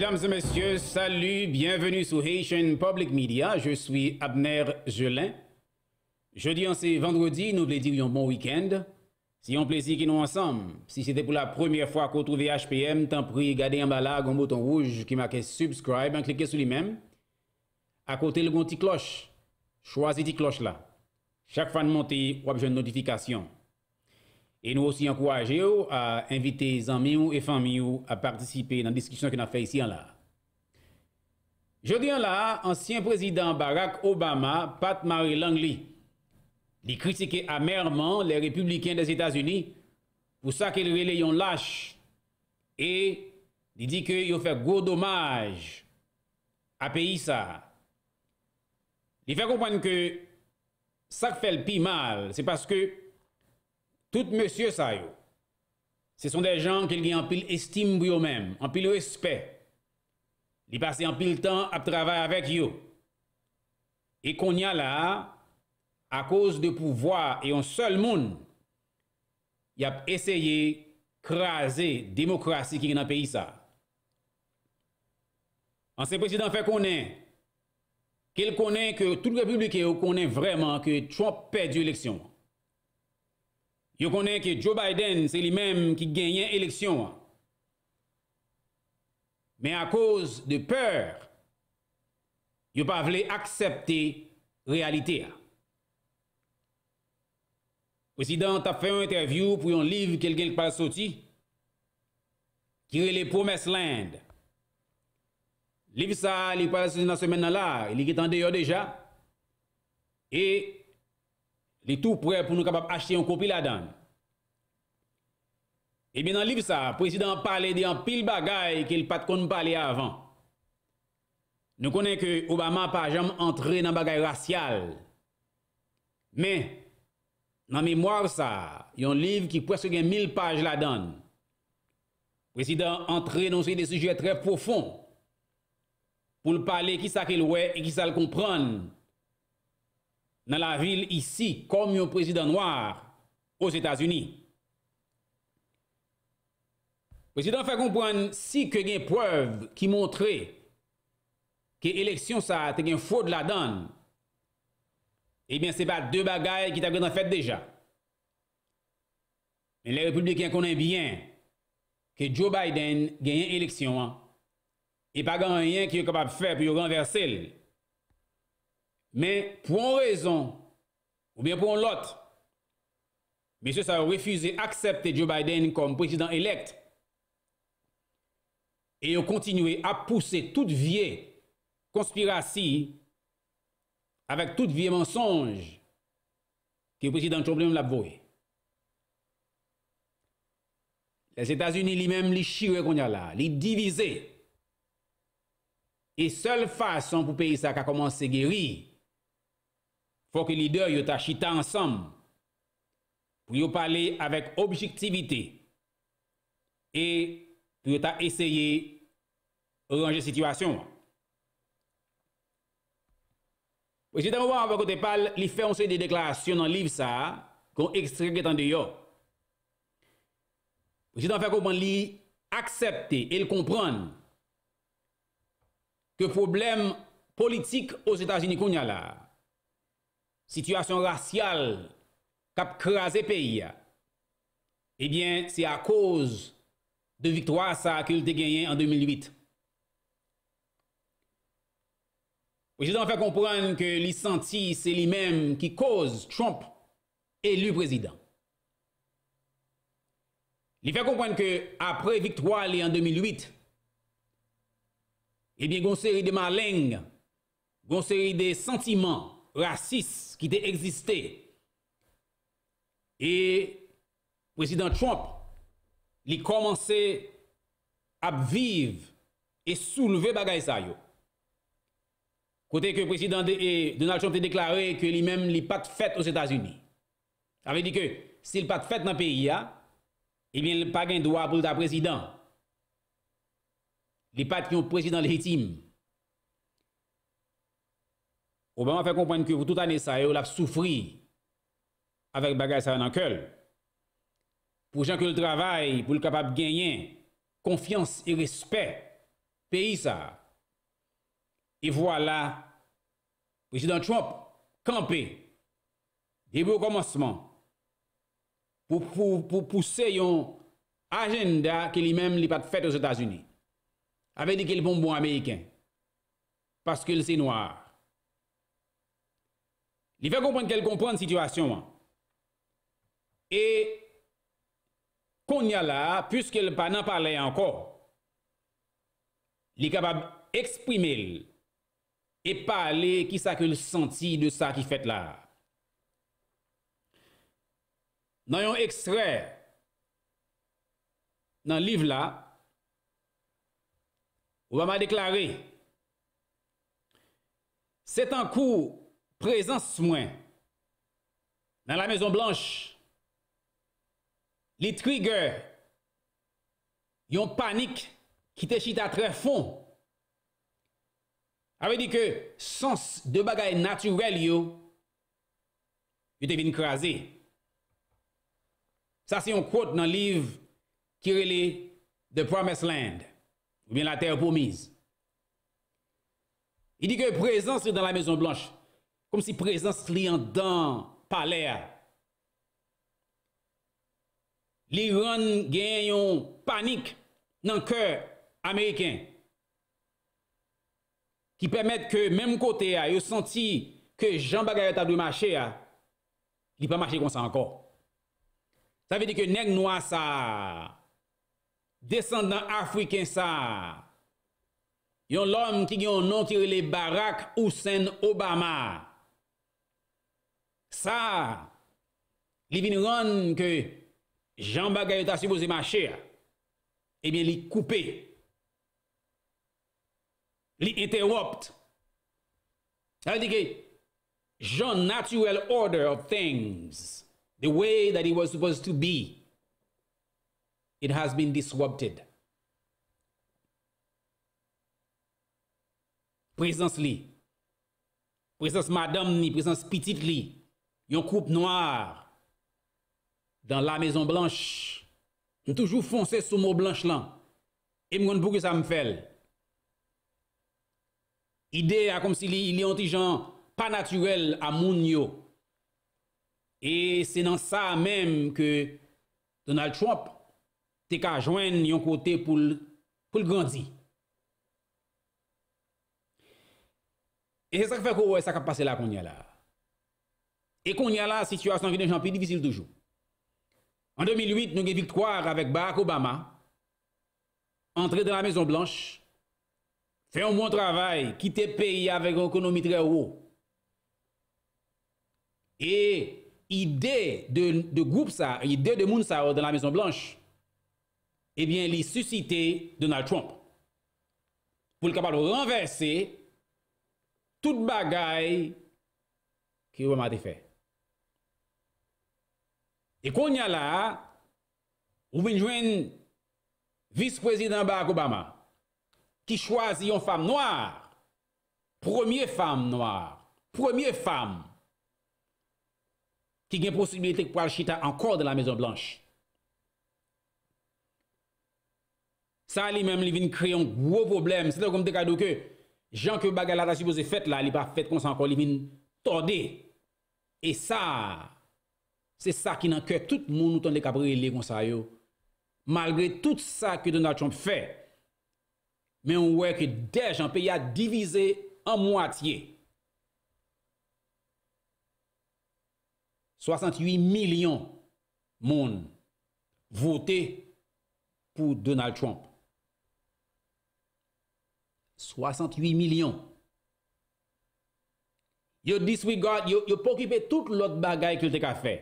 Mesdames et messieurs, salut, bienvenue sur Haitian Public Media. Je suis Abner Jelin. Jeudi, c'est vendredi, nous vous bon week-end. Si on plaisir qui nous ensemble, si c'était pour la première fois qu'on trouve HPM, tant pis, Gardez en bas là, un bouton rouge qui marque subscribe, en hein, cliquez sur lui-même. À côté, le petit cloche. Choisissez cette cloche là. Chaque fois de monter, vous avez une notification. Et nous aussi encourager à inviter les amis et familles à participer dans la discussion nous a fait ici là. Je dis en là, ancien président Barack Obama, Pat Marie Langley, il critiquait amèrement les républicains des États-Unis pour ça qu'ils relaient lâche et il dit qu'ils ont fait gros dommage à pays ça. Il fait comprendre que ça fait le pire mal, c'est parce que Tout monsye sa yo, se son de jan ke li an pil estime bi yo menm, an pil respet, li pase an pil tan ap travay avèk yo. E kon ya la, a koz de pouvoi, e yon sol moun, y ap eseye krasi demokrasi ki gen an peyi sa. An se presidant fe konen, ke l konen ke tout republik yo konen vreman ke Trump pe di yon leksyon. Yo konen ke Joe Biden se li menm ki genyen eleksyon an. Men a koz de per, yo pa vle aksepte realite an. Posidant a fey an interview pou yon liv kel gen yon parasoti, ki re le promes land. Liv sa, li parasoti nan semen nan la, li gen tan deyo deja, e li tou pre pou nou kapap achte yon kopi la dan. E eh bin nan liv sa, prezident pale di an pil bagay ke l pat kon m pale avan. Nou konen ke Obama pa jam entre nan bagay racial. Men, nan memoar sa, yon liv ki pweske gen mil page la dan. Prezident entre nan souye de sujet tre profon pou l pale ki sa ke l wey e ki sa l kompran nan la vil isi kom yon prezident noir o Zeta Zuni. Prezident fè kompwen si ke gen preuve ki montre ke eleksyon sa te gen fòd la dan, e bè se pa dè bagay ki ta gen fèd deja. Mè lè republikan konen byen ke Joe Biden genyen eleksyon an, e pa gen rien ki yo kapab fè pè yo renversè lè. Mè pou an rezon, ou bè pou an lot, mè se sa refüze aksepte Joe Biden kom prezident elekt, E yo kontinue a pousse tout vie konspirasi avèk tout vie mensonj ki yo prejidant chomplem la boye. Les Etats-Unis li mem li shire konya la, li divize. E seul fason pou pey sa ka komanse geri fò ke lider yo ta chita ansan pou yo pale avèk objektivite e yon ta eseye ranger sitywasyon. Wè jit an wò an wè kote pal, li feyonse de deklarasyon nan liv sa, kon ekstrik etan de yo. Wè jit an feyonse kon man li aksepte el konpran ke problem politik o Zeta Zini kon ya la. Sitywasyon rasyal kap kras epay. E gen, si y a koz de victoire ça qu'il a gagné en 2008. Président fait comprendre que les senti c'est lui-même qui cause Trump élu président. Il fait comprendre que après victoire en 2008, eh bien, une série de malingues, une série de sentiments racistes qui existaient. Et président Trump li komanse ap vive e souleve bagay sa yo. Kote ke presidente e, Donald Trump te deklarè ke li men li pat fèt ou s'Etats-Unis. Avè di ke, se li pat fèt nan peyi ya, e eh bèl pa gen doa pou ta president. Li pat ki yon president legitime. Obèman fè kompèny ke pou tout ane sa yo laf soufri avèk bagay sa yon ankel. pou chanke l travay, pou l kapab genyen, konfians e respet, peyi sa. E vwa la, president Trump, kampe, debi ou komansman, pou pousse yon agenda ke li menm li pat fèt ou s'Otazuni, ave di ke l bonbon ameyken, paske l se noar. Li fè komprenn ke l komprenn situasyon an. E kon ya la, pyske l pa nan pale anko, li kabab eksprime l, e pale ki sa ke l santi de sa ki fet la. Nan yon ekstrey, nan liv la, ou ba ma deklare, se tan kou prezans mwen, nan la mezon blanche, Li trigger yon panik ki te chita tre fon. Awe di ke, sens de bagay naturel yo, yo te vin krasi. Sa si yon quote nan liv kireli The Promised Land, ou bien La Terre Promise. I di ke, prezans li dan la mezon blanche, kom si prezans li an dan palea, li ron gen yon panik nan kèr Amerikèn, ki pèmèt kè mèm kote ya, yo senti kè Jean Bagayot a dwi mache ya, li pèmache kon sa ankon. Sa vè di kè neg noy sa, descendant Afriken sa, yon lom ki gen yon nontir le barak ou Sen Obama. Sa, li vin ron kè, Jean Bagayot a sivou zi ma chè, e bè li koupe, li ente wopt, tal di ke, Jean natural order of things, the way that it was supposed to be, it has been disrupted. Presence li, presence madame ni, presence pitit li, yon koupe noire, dan la mezon blanche, nou toujou fonse sou mou blanche lan, e mwen pouke sa m fèl. Ide a kom si li yon ti jan pa naturel a moun yo. E se nan sa mèm ke Donald Trump te ka jwen yon kote pou l'grandi. E se sa k fèk ou e sa kap pase la kon nye la. E kon nye la situasyon vide jen pi divisil toujou. An 2008 nou gen victoire avek Barack Obama entre de la Maison Blanche fè an moun travay ki te peyi avek ekonomi tre ou e ide de moun sa ou de la Maison Blanche e bien li susite Donald Trump pou l kapal renverse tout bagay ki ou mwen a te fè. E kon yal la, ou vin jwen vice-president Barack Obama ki chwazi yon fam noyar, premier fam noyar, premier fam ki gen posibilite pou alchita ankor de la Mezon Blanche. Sa li menm li vin kreyon gwo problem, se lo kom te kadou ke jan ke bagalata si pou se fet la, li pa fet kon san kon, li vin torde. E sa... Se sa ki nan kè tout moun nou ton de Kabre e le konsaryo, malgré tout sa ki Donald Trump fè, men ou wè ki dej an pe ya divize an mwatiye. 68 milyon moun votè pou Donald Trump. 68 milyon. Yo disregard, yo pokipe tout l'ot bagay ki yo te ka fè.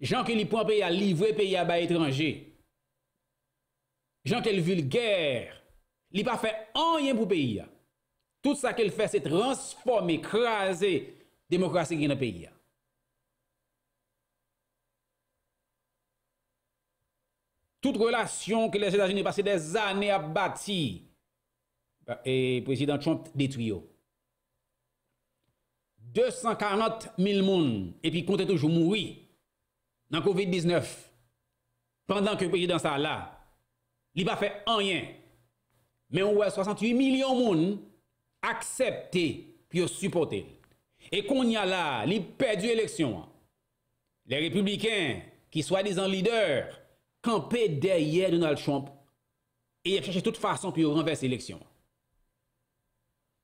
Jean qui prend pays à livrer pays à bas étranger. Jean qu'elle vulgaire. Il pas fait rien pour pays. Tout ça qu'elle fait c'est transformer, écraser démocratie qui dans pays. Toute relation que les États-Unis passé des années à bâtir bah, et président Trump détruit. 240 000 personnes et puis comptez toujours mourir. nan COVID-19, pandan ke peji dan sa la, li pa fe anyen, men wè 68 milyon moun aksepte pi yo supporte. E konya la, li pe diyo eleksyon, le republiken ki swa dizan lider, kampe derye Donald Trump e fache tout fason pi yo renverse eleksyon.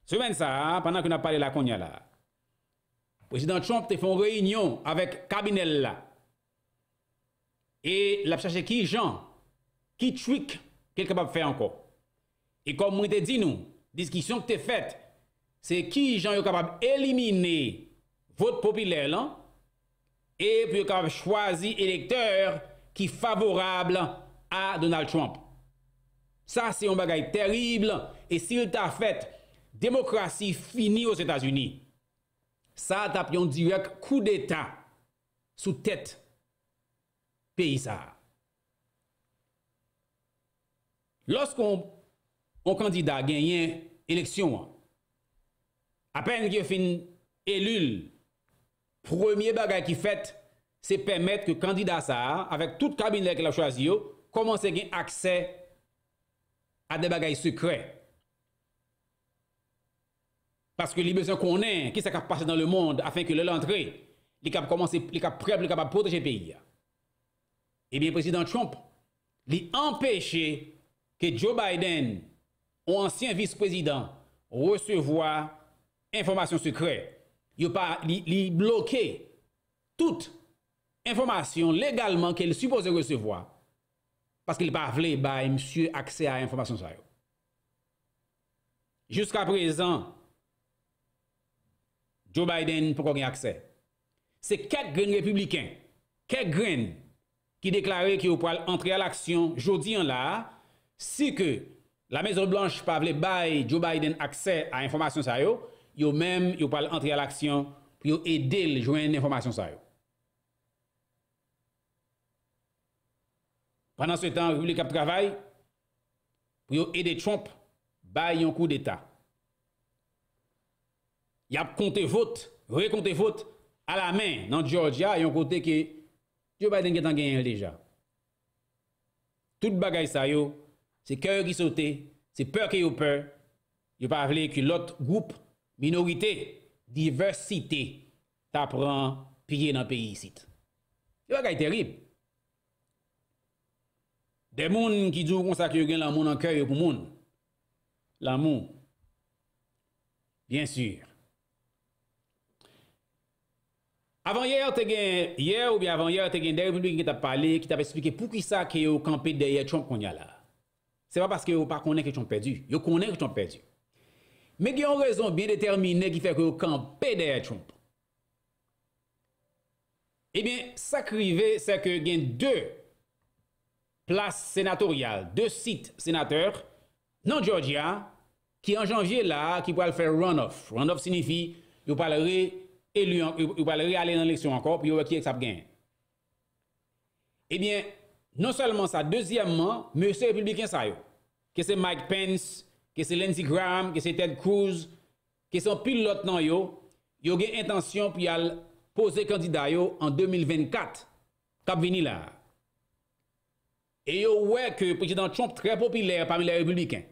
Souven sa, pandan ki nou pa li la konya la, peji dan Trump te fon reynyon avèk kabinel la, E l ap chache ki jan, ki trik, ke l kapab fè anko. E kom mwen te di nou, diskisyon ke te fèt, se ki jan yo kapab elimine vot popilel an, e pou yo kapab chwazi elektèr ki favorable a Donald Trump. Sa se yon bagay terible, e si l ta fèt demokrasi fini ou s'Etats-Unis, sa tap yon direk kou d'Etat sou tèt. peyi sa. Lorsk an kandida genyen eleksyon an, apen genyen fin elul, premier bagay ki fèt se pèmèt ke kandida sa avèk tout kabine lèk lèk lèk lèk chwasyo, komanse genyen akse a de bagay sekre. Paske li bezè konen, ki sa kap passe nan le mond, afin ke lèl antre, li kap preb, li kap ap protejè peyi ya. Ebyen, eh president Trump li empèche ke Joe Biden ou ansyen vice-president recevoi informasyon sekre. Yo pa li bloke tout informasyon legalman ke li suppose recevoi paske li pa vle ba msye akse a informasyon sekre. Juska prezan Joe Biden pou kon gen akse. Se ket gren republiken, ket gren ki deklare ki yo pou al entri al aksyon jodi an la, si ke la Mezor Blanche pa vle bay Joe Biden aksè a informasyon sa yo, yo menm yo pou al entri al aksyon pou yo edel jwen informasyon sa yo. Panan se tan, vou li kap travay, pou yo edel Trump bay yon kou d'Etat. Ya p'konte vot, re-konte vot a la men nan Georgia, yon kote ki Yo bay den gen tan gen yon deja. Tout bagay sa yo, se kè yon ki sote, se pèr ki yon pèr, yo parle ki lot group, minorite, diversite, tapran piye nan peyi sit. Yo bagay terib. De moun ki djou kon sa ki yon gen la moun an kè yon pou moun. La moun. Bien sur. Avant-hier, hier ou bien avant-hier, tu as des républicains qui t'ont parlé, qui t'ont expliqué pourquoi ça que au campé derrière Trump qu'on y a là. C'est pas parce que vous pas connaît que Trump perdu, yo connais que Trump perdu. Mais il y une raison bien déterminée qui fait que vous campé derrière Trump. Eh bien, ça qui c'est que y a deux places sénatoriales, deux sites sénateurs non Georgia qui en janvier là qui pourraient faire runoff. Runoff signifie vous parlerez. ou pa lè rè alè nan lèksyon anko, pou yo wè ki ek sap gen. Ebyen, non salman sa, deuxyèmman, mè se republiken sa yo, ke se Mike Pence, ke se Lindsey Graham, ke se Ted Cruz, ke se an pilot nan yo, yo gen intansyon pou yal pose kandida yo en 2024, kap vini la. E yo wè ke prejidant Trump trè popilèr pami lè republiken.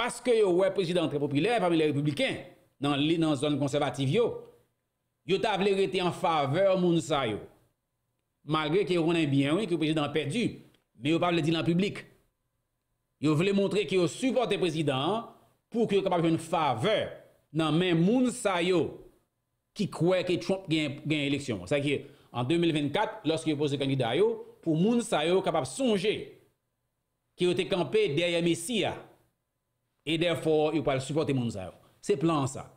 Paske yo wè prejidant trè popilèr pami lè republiken, nan zon konservatif yo, yo tabler ete an faveur moun sa yo. Malgre ki yo rounen byen wè, ki yo prezident perdu, me yo pavle di lan publik. Yo vle montre ki yo supporte prezident pou ki yo kapap fwen faveur nan men moun sa yo ki kwe ke Trump gen eleksyon. Sa ki, an 2024, loske yo pose kandida yo, pou moun sa yo kapap sonje ki yo te kampe derye messia e derfor yo pavle supporte moun sa yo. Se plan sa.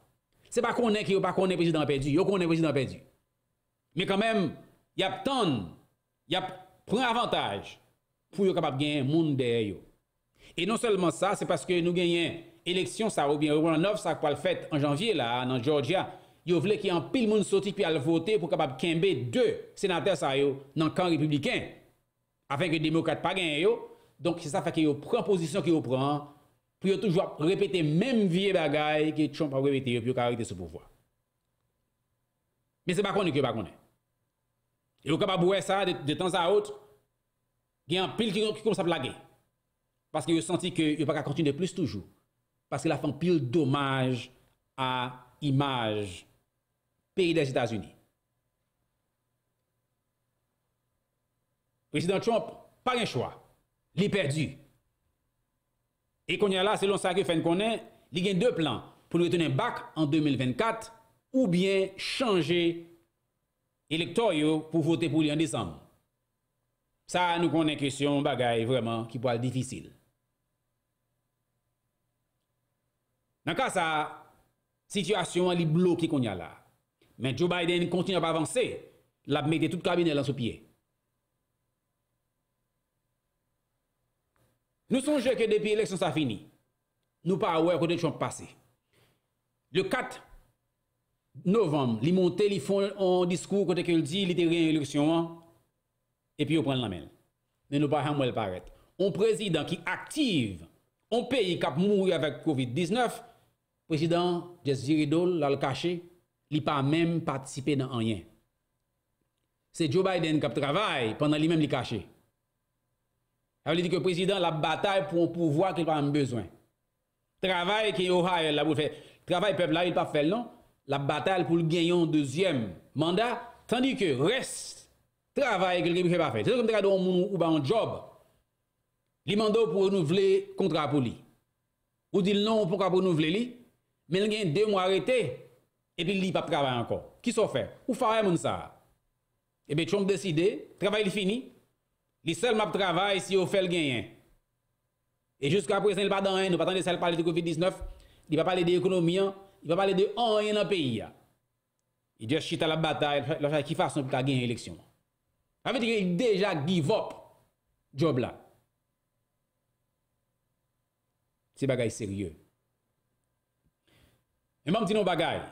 Se pa konen ki yo pa konen prezidant pedi, yo konen prezidant pedi. Me kanmen, yap ton, yap pran avantaj pou yo kapab genye moun deye yo. E non selman sa, se paske nou genye eleksyon sa ou bien, ou anov sa kwa l fèt an janvye la nan Georgia, yo vle ki an pil moun soti pi al voté pou kapab kenbe de senatè sa yo nan kan republiken. Afen ke demokat pa genye yo, donk se sa fa ki yo pran pozisyon ki yo pran, pou yo toujwa repete menm vie bagay ki Trump a repete yo, pou yo karite sou pouvoi. Men se bakone ki yo bakone. Yo kap a bouwe sa, de tan sa out, gen an pil ki kom sa plage. Paske yo senti ki yo pak a kontine de plus toujou. Paske la fan pil domaj a imaj peyi de Zitazuni. President Trump, par en chwa, li perdu. E konya la, selon sa ke fen konen, li gen de plan pou li retene bak an 2024 ou bien chanje elektoryo pou vote pou li an desan. Sa nou konen kesyon bagay vreman ki po al difisil. Nan ka sa, situasyon li bloke konya la. Men Joe Biden kontine pa avanse, la mette tout kabine lan sou piek. Nou sonje ke depi eleksyon sa fini, nou pa wè kote chonk pase. Le 4 novem, li moun telifon an diskou kote ke l di, li te rien eleksyon an, epi yo pren la men. Men nou pa ham wè l paret. On prezidant ki aktive, on peyi kap mouri avèk COVID-19, prezidant Jeziridol lal kache, li pa mèm patisipe nan anyen. Se Joe Biden kap travay, panan li mèm li kache. A vou li di ke prezident la batal pou pouvoit ke pa an bezwen. Travay ke yo haye la pou fè. Travay pep la, il pa fè l non. La batal pou l genyon dezyem mandat. Sandi ke res, travay ke l genyon ki pa fè. Se l kon m dekade ou ba an job, li mando pou nou vle kontra pou li. Ou di l non pou ka pou nou vle li, men l genyon dey mou arete, e pi li pa travay an kon. Ki so fè? Ou fè a moun sa? E eh be chonk deside, travay li fini, Li sel map travay si ou fel genyen. E jous ka apresenil pa dan en, nou patande sel pali de COVID-19, li pa pali de ekonomi an, li pa pali de an en an peyi an. E diyo chita la batay, lò chay ki fason pou ta genyen eleksyon. Ame te genye deja give up job la. Se bagay serye. E moun ti nou bagay.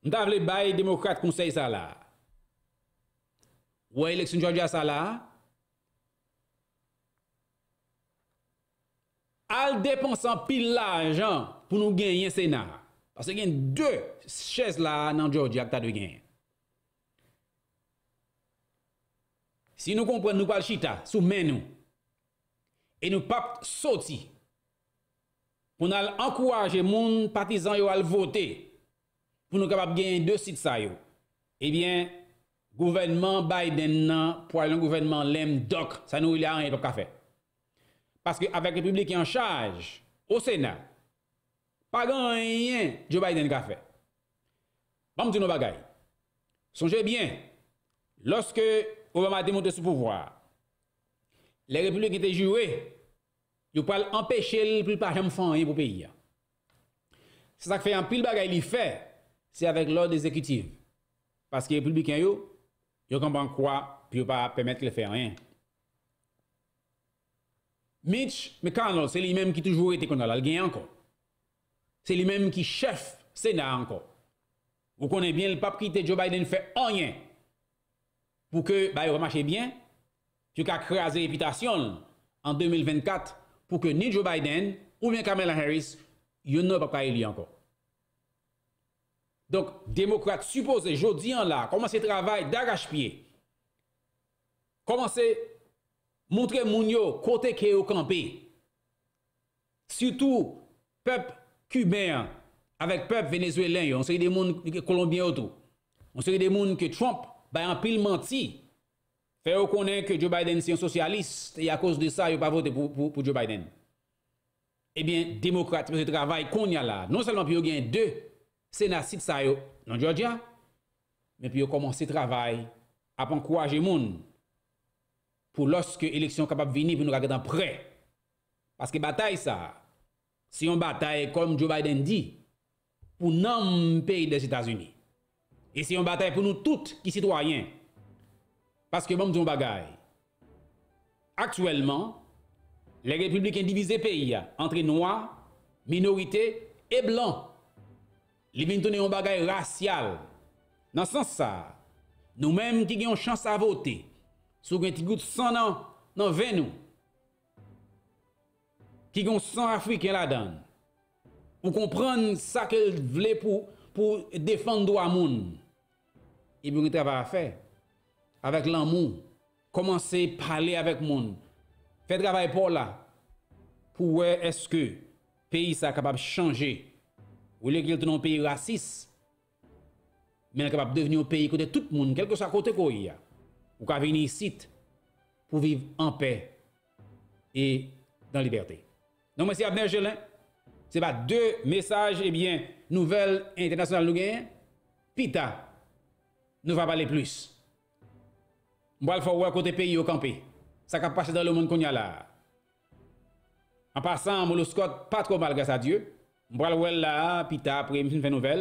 Moun ta avle baye demokrate konsey sa la. Woye leksyon Georgia sa la. Al deponsan pil la ajan pou nou genyen Sena. Ase genyen de ches la nan Georgia ak ta de genyen. Si nou kompren nou pal chita sou men nou e nou pap soti pou nou al ankouaje moun patizan yo al vote pou nou kapap genyen de sit sa yo. Ebyen, Gouvenman Biden nan, pou alen gouvenman lem dok, sa nou il a anye pou kafe. Paske avek republik yon chaj, ou sena, pa gan anye, diyo Biden kafe. Mam di nou bagay. Sonje bien, loske Obama a demonte sou pouvoar, le republik yote jowe, yon pou al empeshe le plupart jom fan anye pou peyi. Sa sa k fe an pil bagay li fe, se avek lor de ekutiv. Paske republik yon yo, Yo konpon kwa pi yo pa pemet le fe anyen. Mitch McConnell se li menm ki toujou ete konal al gen anko. Se li menm ki chef Sena anko. Ou konen bien le papri te Joe Biden fe anyen pou ke ba yon remache bien. Yo ka kreaze epitasyon an 2024 pou ke ni Joe Biden ou ni Kamala Harris yo nou pa paye li anko. Donk, demokrate, supose, jodi an la, komanse travay daraj piye, komanse moun tre moun yo kote ke yo kampe, sutou, pep kubeyan, avek pep venezuelen yo, moun seri de moun kolombien oto, moun seri de moun ke Trump bayan pil manti, feyo konen ke Joe Biden se yon sosyalist, e a kos de sa yo pa vote pou Joe Biden. Ebyen, demokrate, moun se travay konen la, non selman piyo gen de, Sena sit sa yo nan Georgia men pi yo komanse travay apan kwa jemoun pou loske eleksyon kapap vini pou nou kagetan pre paske batay sa si yon batay kom Joe Biden di pou nan peyi de Zetasuni e si yon batay pou nou tout ki sitwayen paske bom di yon bagay aktuelman le republikan divize peyi entre noa, minorite e blan Li vin tonen yon bagay rasyal. Nan san sa, nou menm ki gen yon chans a vote. Sou gen ti gout san nan ven nou. Ki gen yon san Afrika yon la dan. Ou kompran sa ke vle pou defan do a moun. Ibe yon travay a fe. Avèk lan moun. Komanse pale avèk moun. Fè travay pou la. Pou wè eske peyi sa kapab chanje. Ou liye ki liten nou peyi rasis, men an kapap deveni nou peyi kote tout moun, kelke sa kote ko yia, ou ka veni sit pou viv an pey e dan liberté. Non, eh nou mwen si apnen jelen, seba de mesaj, nouvel internasyonal nou gen, pita nou va pale plus. Mwen al fawak kote peyi yo kampe, sa kap pase dan loun moun kon ya la. An pasan, mwen lou skot, patro mal gasa dieu, Mpwa l wèl la, pi ta apre, m fin fè nouvel,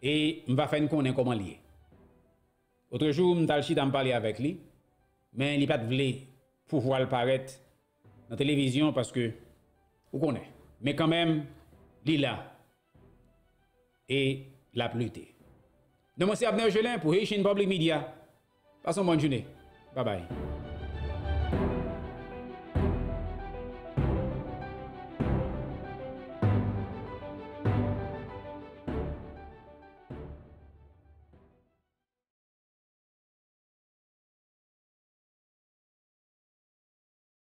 e m va fèn konen koman liye. Otre jou m tal chi dan m pale avek li, men li pat vle pou wale paret nan televizyon, paske ou konen. Men kanmen, li la, e la plute. Nè m wansè apne w jelè, pou hej chen public media. Pason mwen jounè. Ba bay.